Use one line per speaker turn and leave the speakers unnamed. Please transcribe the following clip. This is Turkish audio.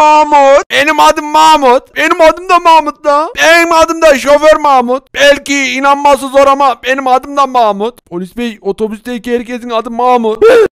Mahmut. Benim adım Mahmut. Benim adım da Mahmut da. Benim adım da şoför Mahmut. Belki inanması zor ama benim adım da Mahmut. Polis bey otobüsteki herkesin adı Mahmut.